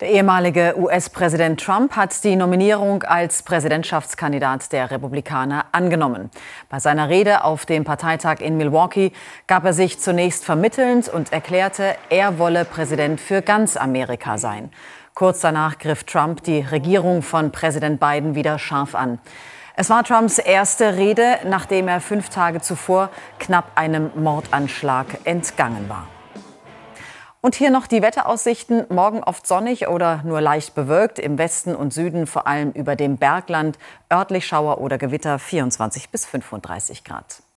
Der ehemalige US-Präsident Trump hat die Nominierung als Präsidentschaftskandidat der Republikaner angenommen. Bei seiner Rede auf dem Parteitag in Milwaukee gab er sich zunächst vermittelnd und erklärte, er wolle Präsident für ganz Amerika sein. Kurz danach griff Trump die Regierung von Präsident Biden wieder scharf an. Es war Trumps erste Rede, nachdem er fünf Tage zuvor knapp einem Mordanschlag entgangen war. Und hier noch die Wetteraussichten. Morgen oft sonnig oder nur leicht bewölkt. Im Westen und Süden vor allem über dem Bergland. Örtlich Schauer oder Gewitter 24 bis 35 Grad.